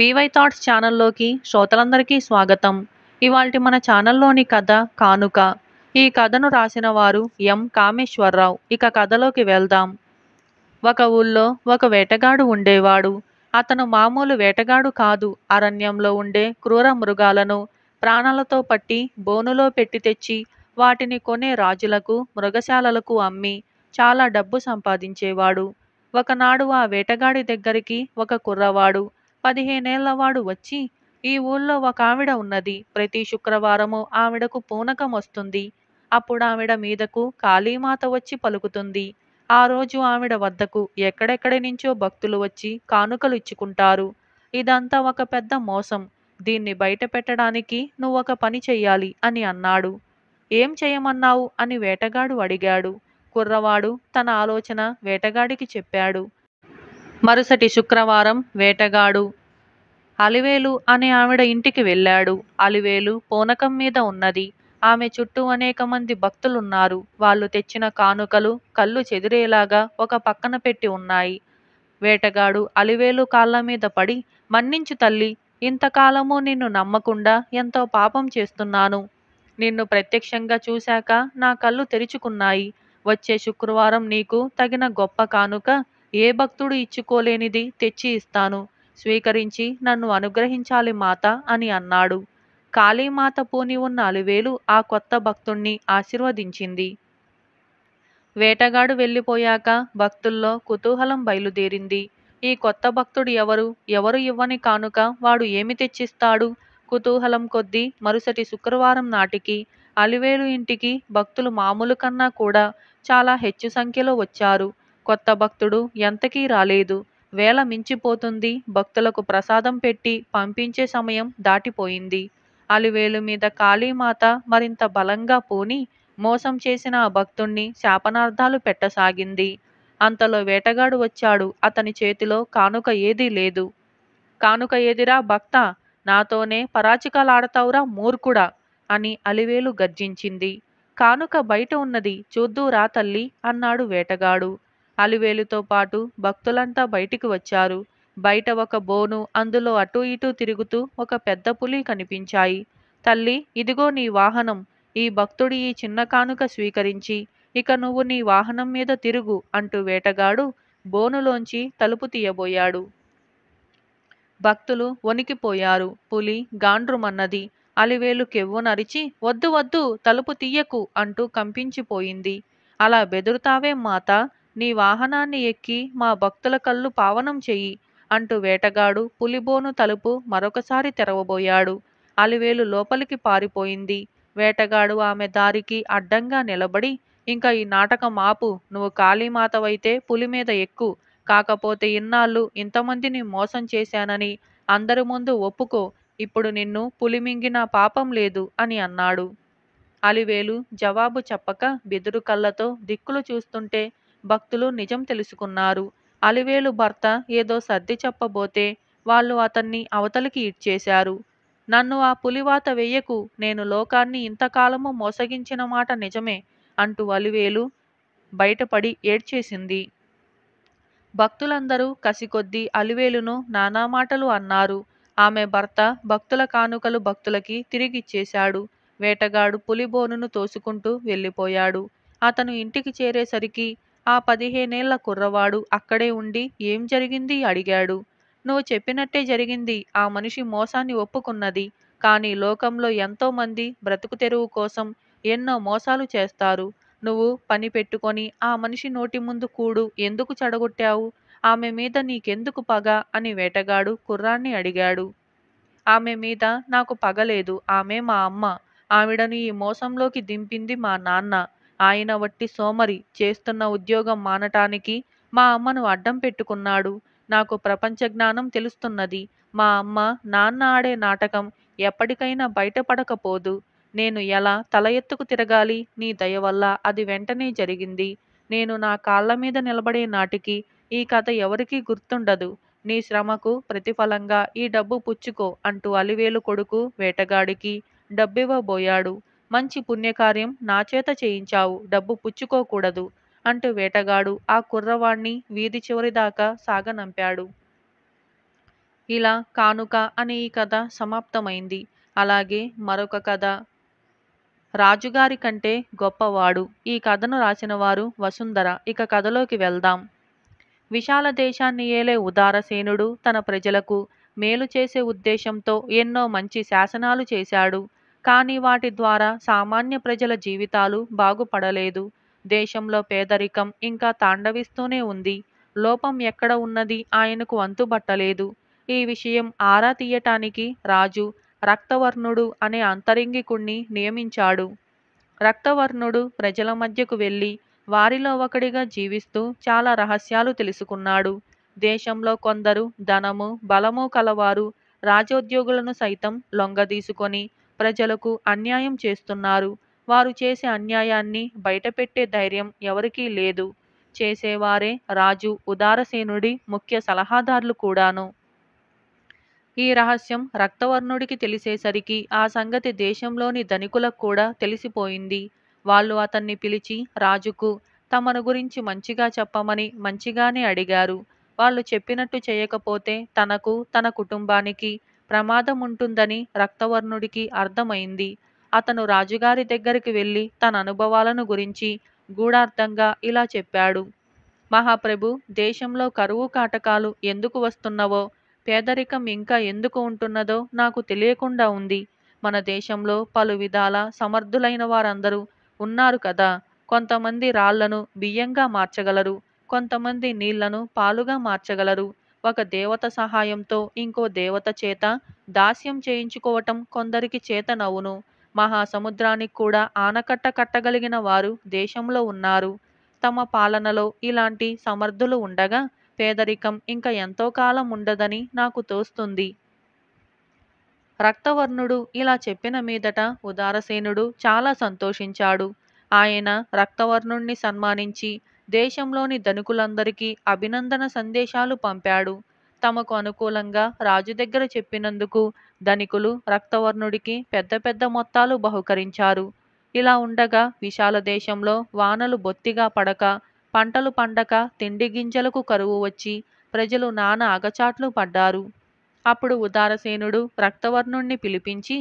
VY thoughts ఛానల్లోకి శ్రోతలందరికీ స్వాగతం ఇవాల్టి మన ఛానల్లోని కథ కానుక ఈ కథను రాసిన వారు ఎం కామేశ్వరరావు ఇక కథలోకి వెళ్దాం ఒక ఊళ్ళో ఒక వేటగాడు ఉండేవాడు అతను మామూలు వేటగాడు కాదు అరణ్యంలో ఉండే క్రూర మృగాలను ప్రాణాలతో పట్టి బోనులో పెట్టి తెచ్చి వాటిని కొనే రాజులకు మృగశాలలకు అమ్మి చాలా డబ్బు సంపాదించేవాడు ఒకనాడు ఆ వేటగాడి దగ్గరికి ఒక కుర్రవాడు వాడు వచ్చి ఈ ఊళ్ళో ఒక ఆవిడ ఉన్నది ప్రతి శుక్రవారము ఆవిడకు పూనకం వస్తుంది అప్పుడు ఆవిడ మీదకు కాళీమాత వచ్చి పలుకుతుంది ఆ రోజు ఆవిడ వద్దకు ఎక్కడెక్కడి నుంచో భక్తులు వచ్చి కానుకలు ఇచ్చుకుంటారు ఇదంతా ఒక పెద్ద మోసం దీన్ని బయట పెట్టడానికి నువ్వొక పని చెయ్యాలి అని అన్నాడు ఏం చేయమన్నావు అని వేటగాడు అడిగాడు కుర్రవాడు తన ఆలోచన వేటగాడికి చెప్పాడు మరుసటి శుక్రవారం వేటగాడు అలివేలు అనే ఆవిడ ఇంటికి వెళ్ళాడు అలివేలు పోనకం మీద ఉన్నది ఆమె చుట్టూ అనేక మంది భక్తులున్నారు వాళ్ళు తెచ్చిన కానుకలు కళ్ళు చెదిరేలాగా ఒక పక్కన పెట్టి ఉన్నాయి వేటగాడు అలివేలు కాళ్ళ మీద పడి మన్నించు తల్లి ఇంతకాలము నిన్ను నమ్మకుండా ఎంతో పాపం చేస్తున్నాను నిన్ను ప్రత్యక్షంగా చూశాక నా కళ్ళు తెరుచుకున్నాయి వచ్చే శుక్రవారం నీకు తగిన గొప్ప కానుక ఏ భక్తుడు ఇచ్చుకోలేనిది తెచ్చి ఇస్తాను స్వీకరించి నన్ను అనుగ్రహించాలి మాత అని అన్నాడు కాళీమాత పూని ఉన్న అలివేలు ఆ కొత్త భక్తుణ్ణి ఆశీర్వదించింది వేటగాడు వెళ్ళిపోయాక భక్తుల్లో కుతూహలం బయలుదేరింది ఈ కొత్త భక్తుడు ఎవరు ఎవరు ఇవ్వని కానుక వాడు ఏమి తెచ్చిస్తాడు కుతూహలం కొద్దీ మరుసటి శుక్రవారం నాటికి అలివేలు ఇంటికి భక్తులు మామూలు కన్నా కూడా చాలా హెచ్చు సంఖ్యలో వచ్చారు కొత్త భక్తుడు ఎంతకీ రాలేదు. వేళ మించిపోతుంది భక్తులకు ప్రసాదం పెట్టి పంపించే సమయం దాటిపోయింది. అలివేలు మీద కాళీమాత మరింత బలంగా పూని మోసం చేసిన ఆ భక్తుణ్ణి శాపనార్థాలు పెట్టసాగింది. అంతలో వేటగాడు వచ్చాడు. అతని చేతిలో కానుక ఏదీ లేదు. కానుక ఏదిరా భక్త నాతోనే పరాచికలాడతావురా మూర్ఖుడా! అని అలివేలు గర్జించింది. కానుక బయట ఉన్నది. చూద్దూరా తల్లి అన్నాడు వేటగాడు. అలివేలుతో పాటు భక్తులంతా బయటికి వచ్చారు బయట ఒక బోను అందులో అటూ ఇటూ తిరుగుతూ ఒక పెద్ద పులి కనిపించాయి తల్లి ఇదిగో నీ వాహనం ఈ భక్తుడి ఈ చిన్న కానుక స్వీకరించి ఇక నువ్వు నీ వాహనం మీద తిరుగు అంటూ వేటగాడు బోనులోంచి తలుపు తీయబోయాడు భక్తులు వణికిపోయారు పులి గాండ్రుమన్నది అలివేలు కెవ్వునరిచి వద్దు వద్దు తలుపు తీయకు అంటూ కంపించిపోయింది అలా బెదురుతావేం మాత నీ వాహనాన్ని ఎక్కి మా భక్తుల కళ్ళు పావనం చెయ్యి అంటూ వేటగాడు పులిబోను తలుపు మరొకసారి తెరవబోయాడు అలివేలు లోపలికి పారిపోయింది వేటగాడు ఆమె దారికి అడ్డంగా నిలబడి ఇంకా ఈ నాటకం ఆపు నువ్వు కాళీమాతవైతే పులి మీద ఎక్కు కాకపోతే ఇన్నాళ్ళు ఇంతమందిని మోసం చేశానని అందరి ముందు ఒప్పుకో ఇప్పుడు నిన్ను పులిమింగిన పాపం లేదు అని అన్నాడు అలివేలు జవాబు చెప్పక బెదురు కళ్ళతో దిక్కులు చూస్తుంటే భక్తులు నిజం తెలుసుకున్నారు అలివేలు భర్త ఏదో సర్ది చెప్పబోతే వాళ్ళు అతన్ని అవతలికి ఇడ్చేశారు నన్ను ఆ పులివాత వెయ్యకు నేను లోకాన్ని ఇంతకాలము మోసగించిన మాట నిజమే అంటూ అలివేలు బయటపడి ఏడ్చేసింది భక్తులందరూ కసికొద్దీ అలివేలును నానా మాటలు అన్నారు ఆమె భర్త భక్తుల కానుకలు భక్తులకి తిరిగిచ్చేశాడు వేటగాడు పులిబోనును తోసుకుంటూ వెళ్ళిపోయాడు అతను ఇంటికి చేరేసరికి ఆ పదిహేనేళ్ల కుర్రవాడు అక్కడే ఉండి ఏం జరిగింది అడిగాడు. నువ్వు చెప్పినట్టే జరిగింది ఆ మనిషి మోసాన్ని ఒప్పుకున్నది. కానీ లోకంలో ఎంతోమంది బ్రతుకుతెరువు కోసం ఎన్నో మోసాలు చేస్తారు. నువ్వు పని పెట్టుకొని ఆ మనిషి నోటి ముందు కూడు ఎందుకు చెడగొట్టావు? ఆమె మీద నీకెందుకు పగ? అని వేటగాడు కుర్రాన్ని అడిగాడు. ఆమె మీద నాకు పగలేదు. ఆమె మా అమ్మ. ఆవిడను ఈ మోసంలోకి దింపింది మా నాన్న. ఆయన వట్టి సోమరి చేస్తున్న ఉద్యోగం మానటానికి మా అమ్మను అడ్డం పెట్టుకున్నాడు నాకు ప్రపంచ జ్ఞానం తెలుస్తున్నది మా అమ్మ నాన్న ఆడే నాటకం ఎప్పటికైనా బయటపడకపోదు నేను ఎలా తల ఎత్తుకు తిరగాలి నీ దయ వల్ల అది వెంటనే జరిగింది నేను నా కాళ్ళ మీద నిలబడే నాటికి ఈ కథ ఎవరికీ గుర్తుండదు నీ శ్రమకు ప్రతిఫలంగా ఈ డబ్బు పుచ్చుకో అంటూ అలివేలు కొడుకు వేటగాడికి డబ్బివ్వబోయాడు మంచి పుణ్యకార్యం నాచేత చేయించావు డబ్బు పుచ్చుకోకూడదు అంటూ వేటగాడు ఆ కుర్రవాణ్ణి వీధి చివరి దాకా సాగనంపాడు ఇలా కానుక అనే ఈ కథ సమాప్తమైంది అలాగే మరొక కథ రాజుగారి కంటే గొప్పవాడు ఈ కథను రాసిన వారు వసుంధర ఇక కథలోకి వెళ్దాం విశాల దేశాన్ని ఏలే ఉదారసేనుడు తన ప్రజలకు మేలు చేసే ఉద్దేశంతో ఎన్నో మంచి శాసనాలు చేశాడు కానీ వాటి ద్వారా సామాన్య ప్రజల జీవితాలు బాగుపడలేదు దేశంలో పేదరికం ఇంకా తాండవిస్తూనే ఉంది లోపం ఎక్కడ ఉన్నది ఆయనకు అంతుబట్టలేదు ఈ విషయం ఆరా తీయటానికి రాజు రక్తవర్ణుడు అనే అంతరింగికుణ్ణి నియమించాడు రక్తవర్ణుడు ప్రజల మధ్యకు వెళ్ళి వారిలో ఒకడిగా జీవిస్తూ చాలా రహస్యాలు తెలుసుకున్నాడు దేశంలో కొందరు ధనము బలము కలవారు రాజోద్యోగులను సైతం లొంగదీసుకొని ప్రజలకు అన్యాయం చేస్తున్నారు వారు చేసే అన్యాయాన్ని బయటపెట్టే ధైర్యం ఎవరికీ లేదు చేసేవారే రాజు ఉదారసేనుడి ముఖ్య సలహాదారులు కూడాను ఈ రహస్యం రక్తవర్ణుడికి తెలిసేసరికి ఆ సంగతి దేశంలోని ధనికులకు కూడా తెలిసిపోయింది వాళ్ళు అతన్ని పిలిచి రాజుకు తమను గురించి మంచిగా చెప్పమని మంచిగానే అడిగారు వాళ్ళు చెప్పినట్టు చేయకపోతే తనకు తన కుటుంబానికి ప్రమాదముంటుందని రక్తవర్ణుడికి అర్థమైంది అతను రాజుగారి దగ్గరికి వెళ్ళి తన అనుభవాలను గురించి గూఢార్థంగా ఇలా చెప్పాడు మహాప్రభు దేశంలో కరువు కాటకాలు ఎందుకు వస్తున్నవో పేదరికం ఇంకా ఎందుకు ఉంటున్నదో నాకు తెలియకుండా ఉంది మన దేశంలో పలు విధాల సమర్థులైన వారందరూ ఉన్నారు కదా కొంతమంది రాళ్లను బియ్యంగా మార్చగలరు కొంతమంది నీళ్లను పాలుగా మార్చగలరు ఒక దేవత సహాయంతో ఇంకో దేవత చేత దాస్యం చేయించుకోవటం కొందరికి చేత నవ్వును మహాసముద్రానికి కూడా ఆనకట్ట కట్టగలిగిన వారు దేశంలో ఉన్నారు తమ పాలనలో ఇలాంటి సమర్థులు ఉండగా పేదరికం ఇంకా ఎంతో కాలం ఉండదని నాకు తోస్తుంది రక్తవర్ణుడు ఇలా చెప్పిన మీదట ఉదారసేనుడు చాలా సంతోషించాడు ఆయన రక్తవర్ణుణ్ణి సన్మానించి దేశంలోని ధనికులందరికీ అభినందన సందేశాలు పంపాడు. తమకు అనుకూలంగా రాజు దగ్గర చెప్పినందుకు ధనికులు రక్తవర్ణుడికి పెద్ద పెద్ద మొత్తాలు బహుకరించారు ఇలా ఉండగా విశాల దేశంలో వానలు బొత్తిగా పడక, పంటలు పండక తిండి గింజలకు కరువు వచ్చి ప్రజలు నానా అగచాట్లు పడ్డారు. అప్పుడు ఉదారసేనుడు రక్తవర్ణుణ్ణి పిలిపించి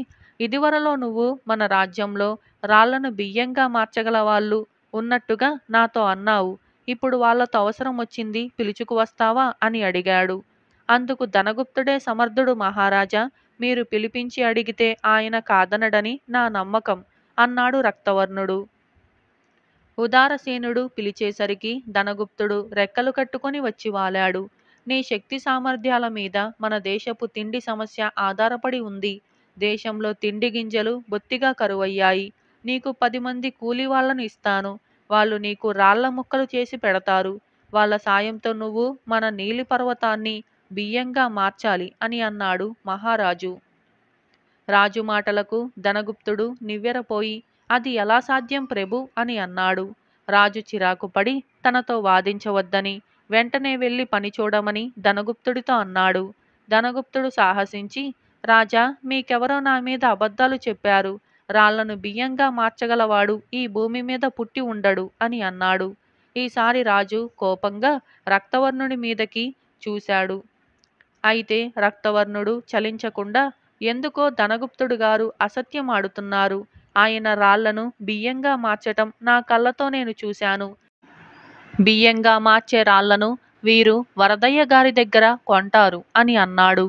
ఇదివరలో నువ్వు మన రాజ్యంలో రాళ్ళను బియ్యంగా మార్చగలవాళ్ళు ఉన్నట్టుగా నాతో అన్నావు ఇప్పుడు వాళ్లతో అవసరం వచ్చింది పిలుచుకు వస్తావా అని అడిగాడు అందుకు ధనగుప్తుడే సమర్థుడు మహారాజా మీరు పిలిపించి అడిగితే ఆయన కాదనడని నా నమ్మకం అన్నాడు రక్తవర్ణుడు ఉదారసేనుడు పిలిచేసరికి ధనగుప్తుడు రెక్కలు కట్టుకుని వచ్చి వాలాడు నీ శక్తి సామర్థ్యాల మీద మన దేశపు తిండి సమస్య ఆధారపడి ఉంది దేశంలో తిండి గింజలు బొత్తిగా కరువయ్యాయి నీకు పది మంది కూలి వాళ్ళను ఇస్తాను వాళ్ళు నీకు రాళ్ల ముక్కలు చేసి పెడతారు వాళ్ళ సాయంతో నువ్వు మన నీలి పర్వతాన్ని బియ్యంగా మార్చాలి అని అన్నాడు మహారాజు రాజు మాటలకు ధనగుప్తుడు నివ్వెరపోయి అది ఎలా సాధ్యం ప్రభు అని అన్నాడు రాజు చిరాకు పడి తనతో వాదించవద్దని వెంటనే వెళ్ళి పని చూడమని ధనగుప్తుడితో అన్నాడు ధనగుప్తుడు సాహసించి రాజా మీకెవరో నా మీద అబద్ధాలు చెప్పారు రాళ్లను బియ్యంగా మార్చగలవాడు ఈ భూమి మీద పుట్టి ఉండడు అని అన్నాడు ఈసారి రాజు కోపంగా రక్తవర్ణుడి మీదకి చూశాడు అయితే రక్తవర్ణుడు చలించకుండా ఎందుకో ధనగుప్తుడు గారు అసత్యం ఆడుతున్నారు ఆయన రాళ్లను బియ్యంగా మార్చటం నా కళ్ళతో నేను చూశాను బియ్యంగా మార్చే రాళ్లను వీరు వరదయ్య గారి దగ్గర కొంటారు అని అన్నాడు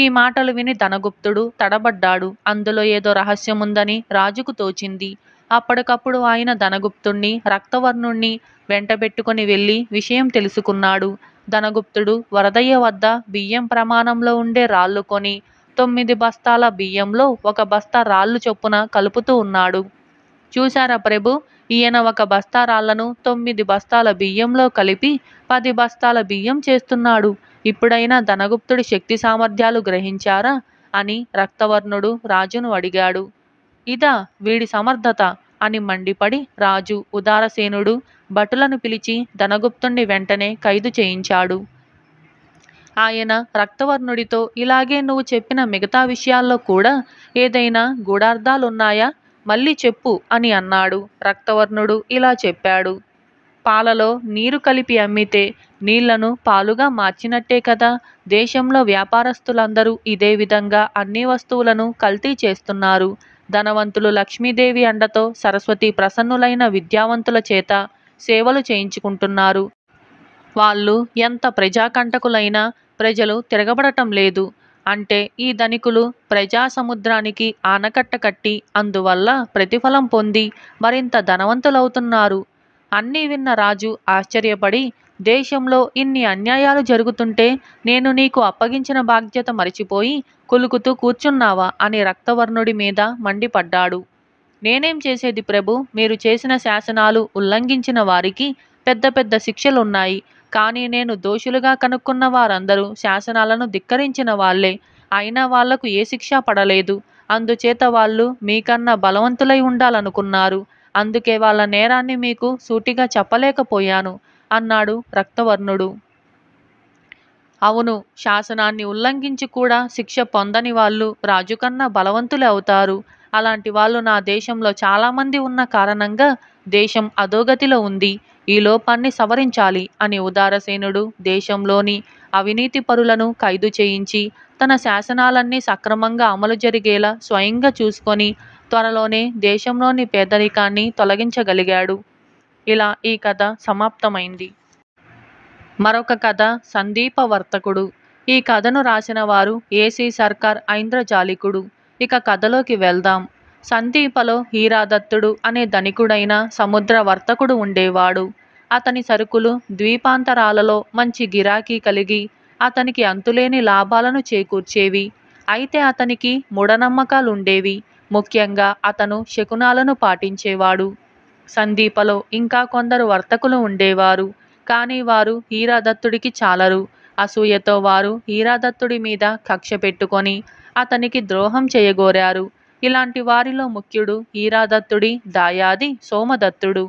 ఈ మాటలు విని ధనగుప్తుడు తడబడ్డాడు అందులో ఏదో రహస్యముందని రాజుకు తోచింది అప్పటికప్పుడు ఆయన ధనగుప్తుణ్ణి రక్తవర్ణుణ్ణి వెంటబెట్టుకుని వెళ్ళి విషయం తెలుసుకున్నాడు ధనగుప్తుడు వరదయ్య వద్ద బియ్యం ప్రమాణంలో ఉండే రాళ్ళు కొని తొమ్మిది బస్తాల బియ్యంలో ఒక బస్తా రాళ్ళు చొప్పున కలుపుతూ ఉన్నాడు చూశారా ప్రభు ఈయన ఒక బస్తా రాళ్లను తొమ్మిది బస్తాల బియ్యంలో కలిపి పది బస్తాల బియ్యం చేస్తున్నాడు ఇప్పుడైనా ధనగుప్తుడి శక్తి సామర్థ్యాలు గ్రహించారా అని రక్తవర్ణుడు రాజును అడిగాడు ఇదా వీడి సమర్థత అని మండిపడి రాజు ఉదారసేనుడు భటులను పిలిచి ధనగుప్తుణ్ణి వెంటనే ఖైదు చేయించాడు ఆయన రక్తవర్ణుడితో ఇలాగే నువ్వు చెప్పిన మిగతా విషయాల్లో కూడా ఏదైనా గూఢార్థాలున్నాయా మళ్ళీ చెప్పు అని అన్నాడు రక్తవర్ణుడు ఇలా చెప్పాడు పాలలో నీరు కలిపి అమ్మితే నీళ్లను పాలుగా మార్చినట్టే కదా దేశంలో వ్యాపారస్తులందరూ ఇదే విధంగా అన్ని వస్తువులను కల్తీ చేస్తున్నారు ధనవంతులు లక్ష్మీదేవి అండతో సరస్వతి ప్రసన్నులైన విద్యావంతుల చేత సేవలు చేయించుకుంటున్నారు వాళ్ళు ఎంత ప్రజాకంటకులైనా ప్రజలు తిరగబడటం లేదు అంటే ఈ ధనికులు ప్రజా సముద్రానికి ఆనకట్ట కట్టి అందువల్ల ప్రతిఫలం పొంది మరింత ధనవంతులవుతున్నారు అన్నీ విన్న రాజు ఆశ్చర్యపడి దేశంలో ఇన్ని అన్యాయాలు జరుగుతుంటే నేను నీకు అప్పగించిన బాధ్యత మరిచిపోయి కులుకుతూ కూర్చున్నావా అని రక్తవర్ణుడి మీద మండిపడ్డాడు నేనేం చేసేది ప్రభు మీరు చేసిన శాసనాలు ఉల్లంఘించిన వారికి పెద్ద పెద్ద శిక్షలున్నాయి కానీ నేను దోషులుగా కనుక్కున్న వారందరూ శాసనాలను ధిక్కరించిన వాళ్లే అయినా వాళ్లకు ఏ శిక్ష పడలేదు అందుచేత వాళ్ళు మీకన్నా బలవంతులై ఉండాలనుకున్నారు అందుకే వాళ్ళ నేరాన్ని మీకు సూటిగా చెప్పలేకపోయాను అన్నాడు రక్తవర్ణుడు అవును శాసనాన్ని ఉల్లంఘించి కూడా శిక్ష పొందని వాళ్ళు రాజు కన్నా బలవంతులు అవుతారు అలాంటి వాళ్ళు నా దేశంలో చాలామంది ఉన్న కారణంగా దేశం అధోగతిలో ఉంది ఈ లోపాన్ని సవరించాలి అని ఉదారసేనుడు దేశంలోని అవినీతి పరులను ఖైదు చేయించి తన శాసనాలన్నీ సక్రమంగా అమలు జరిగేలా స్వయంగా చూసుకొని త్వరలోనే దేశంలోని పేదరికాన్ని తొలగించగలిగాడు. ఇలా ఈ కథ సమాప్తమైంది. మరొక కథ సందీప వర్తకుడు ఈ కథను రాసినవారు వారు ఏసీ సర్కార్ ఐంద్రజాలికుడు. ఇక కథలోకి వెళ్దాం. సందీపలో హీరాదత్తుడు అనే ధనికుడైన సముద్ర వర్తకుడు ఉండేవాడు. అతని సరుకులు ద్వీపాంతరాలలో మంచి గిరాకీ కలిగి అతనికి అంతులేని లాభాలను చేకూర్చేవి. అయితే అతనికి మూఢనమ్మకాలుండేవి. ముఖ్యంగా అతను శకునాలను పాటించేవాడు సందీపలో ఇంకా కొందరు వర్తకులు ఉండేవారు కానీ వారు హీరాదత్తుడికి చాలరు అసూయతో వారు హీరాదత్తుడి మీద కక్ష పెట్టుకొని అతనికి ద్రోహం చేయగోరారు ఇలాంటి వారిలో ముఖ్యుడు హీరాదత్తుడి దాయాది సోమదత్తుడు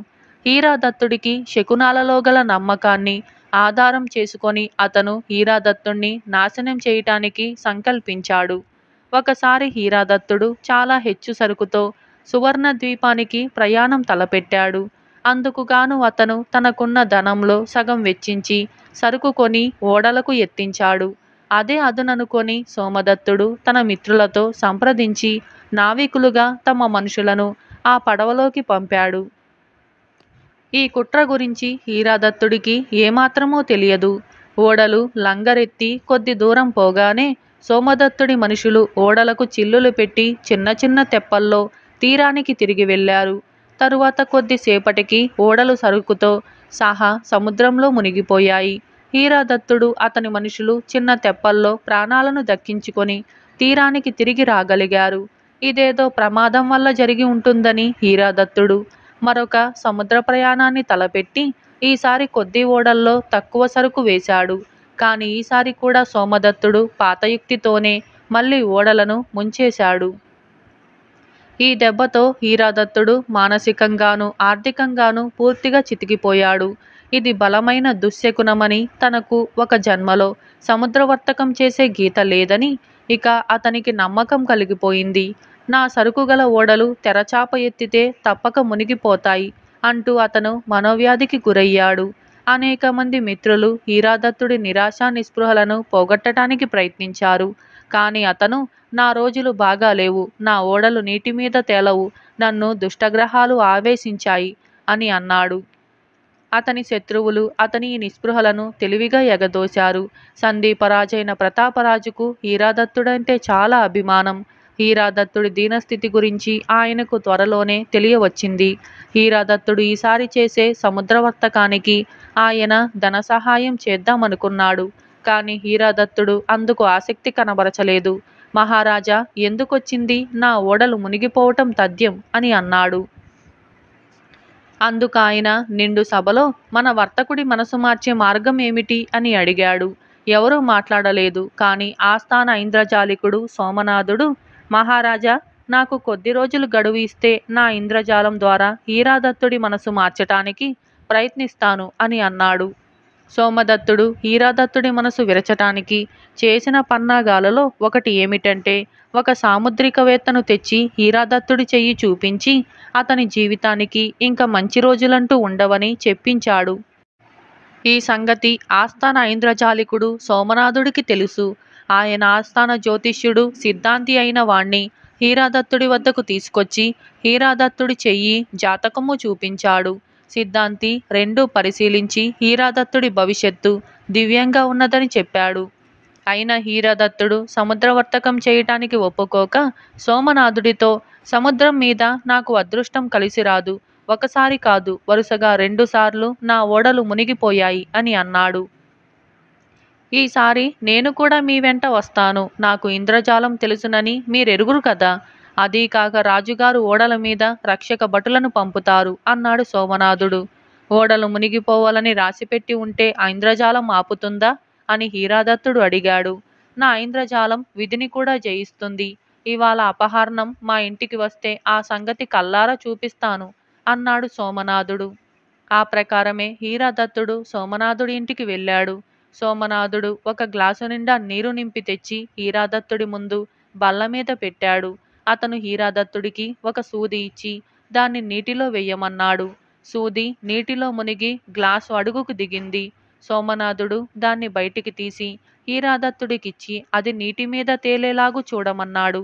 హీరాదత్తుడికి శకునాలలో గల నమ్మకాన్ని ఆధారం చేసుకొని అతను హీరాదత్తుణ్ణి నాశనం చేయటానికి సంకల్పించాడు ఒకసారి హీరాదత్తుడు చాలా హెచ్చు సరుకుతో సువర్ణ ద్వీపానికి ప్రయాణం తలపెట్టాడు అందుకుగాను అతను తనకున్న ధనంలో సగం వెచ్చించి సరుకు కొని ఓడలకు ఎత్తించాడు అదే అదుననుకొని సోమదత్తుడు తన మిత్రులతో సంప్రదించి నావికులుగా తమ మనుషులను ఆ పడవలోకి పంపాడు ఈ కుట్ర గురించి హీరాదత్తుడికి ఏమాత్రమూ తెలియదు ఓడలు లంగరెత్తి కొద్ది దూరం పోగానే సోమదత్తుడి మనుషులు ఓడలకు చిల్లులు పెట్టి చిన్న చిన్న తెప్పల్లో తీరానికి తిరిగి వెళ్ళారు తరువాత కొద్దిసేపటికి ఓడలు సరుకుతో సహా సముద్రంలో మునిగిపోయాయి హీరాదత్తుడు అతని మనుషులు చిన్న తెప్పల్లో ప్రాణాలను దక్కించుకొని తీరానికి తిరిగి రాగలిగారు ఇదేదో ప్రమాదం వల్ల జరిగి ఉంటుందని హీరాదత్తుడు మరొక సముద్ర ప్రయాణాన్ని తలపెట్టి ఈసారి కొద్ది ఓడల్లో తక్కువ సరుకు వేశాడు కానీ ఈసారి కూడా సోమదత్తుడు పాతయుక్తితోనే మళ్ళీ ఓడలను ముంచేశాడు ఈ దెబ్బతో హీరాదత్తుడు మానసికంగాను ఆర్థికంగాను పూర్తిగా చితికిపోయాడు ఇది బలమైన దుశ్శకునమని తనకు ఒక జన్మలో సముద్రవర్తకం చేసే గీత లేదని ఇక అతనికి నమ్మకం కలిగిపోయింది నా సరుకుగల ఓడలు తెరచాప ఎత్తితే తప్పక మునిగిపోతాయి అంటూ అతను మనోవ్యాధికి గురయ్యాడు అనేక మంది మిత్రులు హీరాదత్తుడి నిరాశా నిస్పృహలను పోగొట్టడానికి ప్రయత్నించారు కానీ అతను నా రోజులు బాగా లేవు నా ఓడలు నీటి మీద తేలవు నన్ను దుష్టగ్రహాలు ఆవేశించాయి అని అన్నాడు అతని శత్రువులు అతని ఈ నిస్పృహలను తెలివిగా ఎగదోశారు సందీపరాజైన ప్రతాపరాజుకు హీరాదత్తుడంటే చాలా అభిమానం హీరాదత్తుడి దీనస్థితి గురించి ఆయనకు త్వరలోనే తెలియవచ్చింది హీరాదత్తుడు ఈసారి చేసే సముద్రవర్తకానికి ఆయన ధన సహాయం చేద్దామనుకున్నాడు కానీ హీరాదత్తుడు అందుకు ఆసక్తి కనబరచలేదు మహారాజా ఎందుకొచ్చింది నా ఓడలు మునిగిపోవటం తథ్యం అని అన్నాడు అందుకు ఆయన నిండు సభలో మన వర్తకుడి మనసు మార్చే మార్గం ఏమిటి అని అడిగాడు ఎవరూ మాట్లాడలేదు కానీ ఆస్థాన ఐంద్రజాలికుడు సోమనాథుడు మహారాజా నాకు కొద్ది రోజులు గడువు ఇస్తే నా ఇంద్రజాలం ద్వారా హీరాదత్తుడి మనసు మార్చటానికి ప్రయత్నిస్తాను అని అన్నాడు సోమదత్తుడు హీరాదత్తుడి మనసు విరచటానికి చేసిన పన్నాగాలలో ఒకటి ఏమిటంటే ఒక సాముద్రికవేత్తను తెచ్చి హీరాదత్తుడి చెయ్యి చూపించి అతని జీవితానికి ఇంకా మంచి రోజులంటూ ఉండవని చెప్పించాడు ఈ సంగతి ఆస్థాన ఐంద్రజాలికుడు సోమనాథుడికి తెలుసు ఆయన ఆస్థాన జ్యోతిష్యుడు సిద్ధాంతి అయిన వాణ్ణి హీరాదత్తుడి వద్దకు తీసుకొచ్చి హీరాదత్తుడి చెయ్యి జాతకము చూపించాడు సిద్ధాంతి రెండూ పరిశీలించి హీరాదత్తుడి భవిష్యత్తు దివ్యంగా ఉన్నదని చెప్పాడు అయిన హీరాదత్తుడు సముద్రవర్తకం చేయటానికి ఒప్పుకోక సోమనాథుడితో సముద్రం మీద నాకు అదృష్టం కలిసి రాదు ఒకసారి కాదు వరుసగా రెండుసార్లు నా ఓడలు మునిగిపోయాయి అని అన్నాడు ఈసారి నేను కూడా మీ వెంట వస్తాను నాకు ఇంద్రజాలం తెలుసునని మీరెరుగురు కదా అదీ కాక రాజుగారు ఓడల మీద రక్షక భటులను పంపుతారు అన్నాడు సోమనాథుడు ఓడలు మునిగిపోవాలని రాసిపెట్టి ఉంటే ఆ ఇంద్రజాలం ఆపుతుందా అని హీరాదత్తుడు అడిగాడు నా ఇంద్రజాలం విధిని కూడా జయిస్తుంది ఇవాళ అపహరణం మా ఇంటికి వస్తే ఆ సంగతి కల్లారా చూపిస్తాను అన్నాడు సోమనాథుడు ఆ ప్రకారమే హీరాదత్తుడు సోమనాథుడి ఇంటికి వెళ్ళాడు సోమనాథుడు ఒక గ్లాసు నిండా నీరు నింపి తెచ్చి హీరాదత్తుడి ముందు బల్ల మీద పెట్టాడు అతను హీరాదత్తుడికి ఒక సూది ఇచ్చి దాన్ని నీటిలో వెయ్యమన్నాడు సూది నీటిలో మునిగి గ్లాసు అడుగుకు దిగింది సోమనాథుడు దాన్ని బయటికి తీసి హీరాదత్తుడికిచ్చి అది నీటి మీద తేలేలాగు చూడమన్నాడు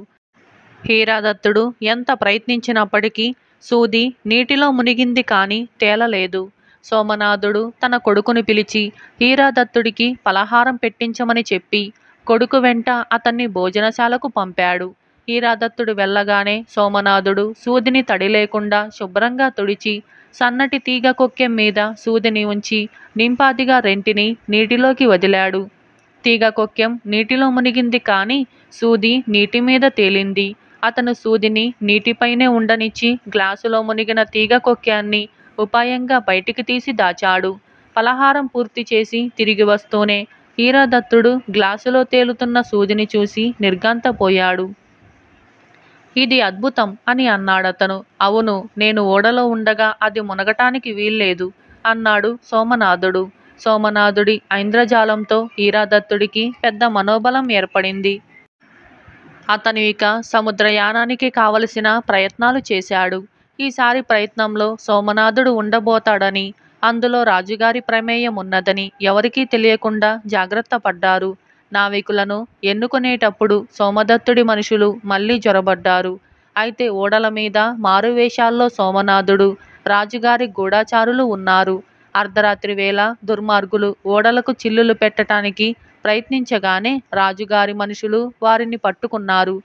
హీరాదత్తుడు ఎంత ప్రయత్నించినప్పటికీ సూది నీటిలో మునిగింది కానీ తేలలేదు సోమనాథుడు తన కొడుకుని పిలిచి హీరాదత్తుడికి పలహారం పెట్టించమని చెప్పి కొడుకు వెంట అతన్ని భోజనశాలకు పంపాడు హీరాదత్తుడు వెళ్ళగానే సోమనాథుడు సూదిని తడి లేకుండా శుభ్రంగా తుడిచి సన్నటి తీగ కొక్కెం మీద సూదిని ఉంచి నింపాదిగా రెంటిని నీటిలోకి వదిలాడు తీగ కొక్కెం నీటిలో మునిగింది కానీ సూది నీటి మీద తేలింది అతను సూదిని నీటిపైనే ఉండనిచ్చి గ్లాసులో మునిగిన తీగ కొక్కాన్ని ఉపాయంగా బయటికి తీసి దాచాడు పలహారం పూర్తి చేసి తిరిగి వస్తూనే హీరాదత్తుడు గ్లాసులో తేలుతున్న సూదిని చూసి నిర్గంతపోయాడు ఇది అద్భుతం అని అన్నాడతను అవును నేను ఓడలో ఉండగా అది మునగటానికి వీల్లేదు అన్నాడు సోమనాథుడు సోమనాథుడి ఐంద్రజాలంతో హీరాదత్తుడికి పెద్ద మనోబలం ఏర్పడింది అతను ఇక సముద్రయానానికి కావలసిన ప్రయత్నాలు చేశాడు ఈసారి ప్రయత్నంలో సోమనాథుడు ఉండబోతాడని అందులో రాజుగారి ప్రమేయం ఉన్నదని ఎవరికీ తెలియకుండా జాగ్రత్త పడ్డారు నావికులను ఎన్నుకునేటప్పుడు సోమదత్తుడి మనుషులు మళ్ళీ జొరబడ్డారు అయితే ఓడల మీద మారువేషాల్లో సోమనాథుడు రాజుగారి గూఢాచారులు ఉన్నారు అర్ధరాత్రి వేళ దుర్మార్గులు ఓడలకు చిల్లులు పెట్టడానికి ప్రయత్నించగానే రాజుగారి మనుషులు వారిని పట్టుకున్నారు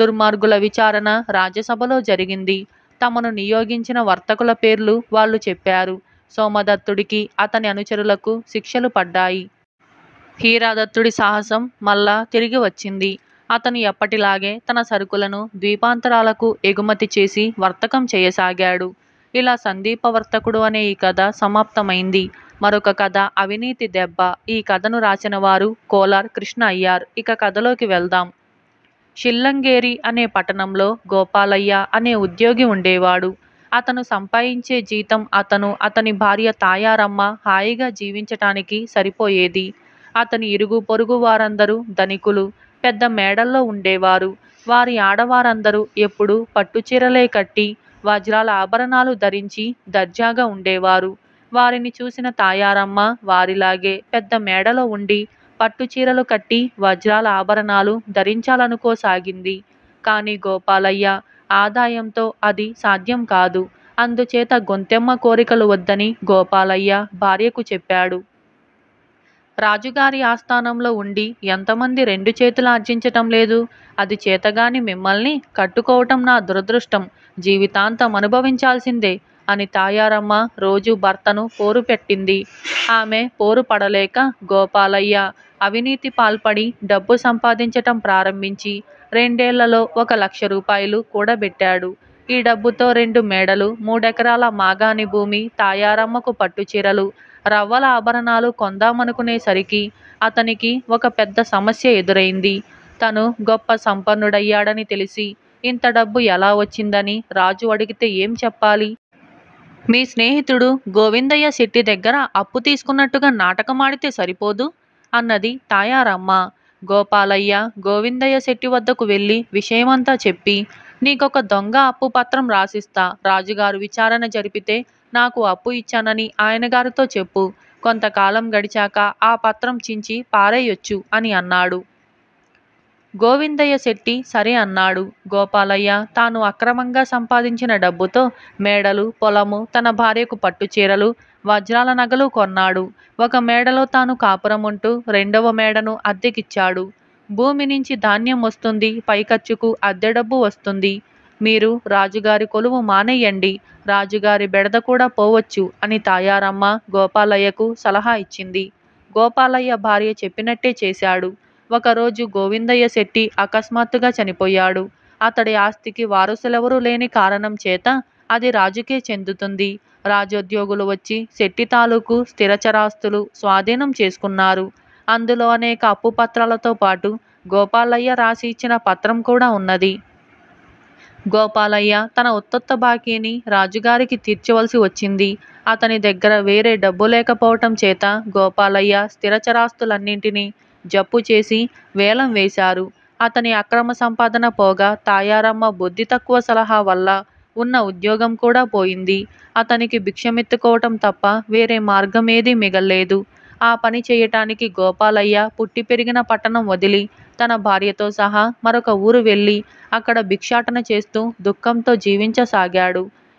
దుర్మార్గుల విచారణ రాజ్యసభలో జరిగింది తమను నియోగించిన వర్తకుల పేర్లు వాళ్ళు చెప్పారు సోమదత్తుడికి అతని అనుచరులకు శిక్షలు పడ్డాయి హీరాదత్తుడి సాహసం మళ్ళా తిరిగి వచ్చింది అతను ఎప్పటిలాగే తన సరుకులను ద్వీపాంతరాలకు ఎగుమతి చేసి వర్తకం చేయసాగాడు ఇలా సందీప వర్తకుడు అనే ఈ కథ సమాప్తమైంది మరొక కథ అవినీతి దెబ్బ ఈ కథను రాసిన వారు కోలార్ కృష్ణ అయ్యార్ ఇక కథలోకి వెళ్దాం షిల్లంగేరి అనే పట్టణంలో గోపాలయ్య అనే ఉద్యోగి ఉండేవాడు అతను సంపాదించే జీతం అతను అతని భార్య తాయారమ్మ హాయిగా జీవించటానికి సరిపోయేది అతని ఇరుగు పొరుగు వారందరూ ధనికులు పెద్ద మేడల్లో ఉండేవారు వారి ఆడవారందరూ ఎప్పుడూ పట్టుచీరలే కట్టి వజ్రాల ఆభరణాలు ధరించి దర్జాగా ఉండేవారు వారిని చూసిన తాయారమ్మ వారిలాగే పెద్ద మేడలో ఉండి పట్టు చీరలు కట్టి వజ్రాల ఆభరణాలు ధరించాలనుకోసాగింది కానీ గోపాలయ్య ఆదాయంతో అది సాధ్యం కాదు అందుచేత గొంతెమ్మ కోరికలు వద్దని గోపాలయ్య భార్యకు చెప్పాడు రాజుగారి ఆస్థానంలో ఉండి ఎంతమంది రెండు చేతులు ఆర్జించటం లేదు అది చేతగాని మిమ్మల్ని కట్టుకోవటం నా దురదృష్టం జీవితాంతం అనుభవించాల్సిందే అని తాయారమ్మ రోజు భర్తను పోరు పెట్టింది ఆమె పోరు పడలేక గోపాలయ్య అవినీతి పాల్పడి డబ్బు సంపాదించటం ప్రారంభించి రెండేళ్ళలో ఒక లక్ష రూపాయలు కూడబెట్టాడు. ఈ డబ్బుతో రెండు మేడలు, మూడెకరాల మాగాణి భూమి, తాయారమ్మకు పట్టుచీరలు, రవ్వల ఆభరణాలు కొందామనుకునేసరికి అతనికి ఒక పెద్ద సమస్య ఎదురైంది. తను గొప్ప సంపన్నుడయ్యాడని తెలిసి ఇంత డబ్బు ఎలా వచ్చిందని రాజు అడిగితే ఏం చెప్పాలి? మీ స్నేహితుడు గోవిందయ్య శెట్టి దగ్గర అప్పు తీసుకున్నట్టుగా నాటకమాడితే సరిపోదు అన్నది తాయారమ్మ గోపాలయ్య గోవిందయ్య శెట్టి వద్దకు వెళ్ళి విషయమంతా చెప్పి నీకొక దొంగ అప్పు పత్రం రాసిస్తా రాజుగారు విచారణ జరిపితే నాకు అప్పు ఇచ్చానని ఆయన గారితో చెప్పు కొంతకాలం గడిచాక ఆ పత్రం చించి పారేయొచ్చు అని అన్నాడు గోవిందయ్య శెట్టి సరే అన్నాడు. గోపాలయ్య తాను అక్రమంగా సంపాదించిన డబ్బుతో మేడలు, పొలము, తన భార్యకు పట్టుచీరలు, వజ్రాల నగలు కొన్నాడు. ఒక మేడలో తాను కాపురముంటూ రెండవ మేడను అద్దెకిచ్చాడు. భూమి నుంచి ధాన్యం వస్తుంది. ఖర్చుకు అద్దె డబ్బు వస్తుంది. మీరు రాజుగారి కొలువు మానేయండి రాజుగారి బెడద కూడా పోవచ్చు అని తాయారమ్మ గోపాలయ్యకు సలహా ఇచ్చింది. గోపాలయ్య భార్య చెప్పినట్టే చేశాడు. ఒకరోజు గోవిందయ్య శెట్టి అకస్మాత్తుగా చనిపోయాడు అతడి ఆస్తికి వారసులెవరూ లేని కారణం చేత అది రాజుకే చెందుతుంది రాజోద్యోగులు వచ్చి శెట్టి తాలూకు స్థిరచరాస్తులు స్వాధీనం చేసుకున్నారు అందులో అనేక అప్పు పత్రాలతో పాటు గోపాలయ్య రాసి ఇచ్చిన పత్రం కూడా ఉన్నది గోపాలయ్య తన ఉత్తత్త బాకీని రాజుగారికి తీర్చవలసి వచ్చింది అతని దగ్గర వేరే డబ్బు లేకపోవటం చేత గోపాలయ్య స్థిరచరాస్తులన్నింటినీ జప్పు చేసి వేలం వేశారు. అతని అక్రమ సంపాదన పోగా తాయారమ్మ బుద్ధి తక్కువ సలహా వల్ల ఉన్న ఉద్యోగం కూడా పోయింది. అతనికి భిక్షమెత్తుకోవటం తప్ప వేరే మార్గమేదీ మిగల్లేదు. ఆ పని చేయటానికి గోపాలయ్య పుట్టి పెరిగిన పట్టణం వదిలి తన భార్యతో సహా మరొక ఊరు వెళ్ళి అక్కడ భిక్షాటన చేస్తూ దుఃఖంతో జీవించసాగాడు.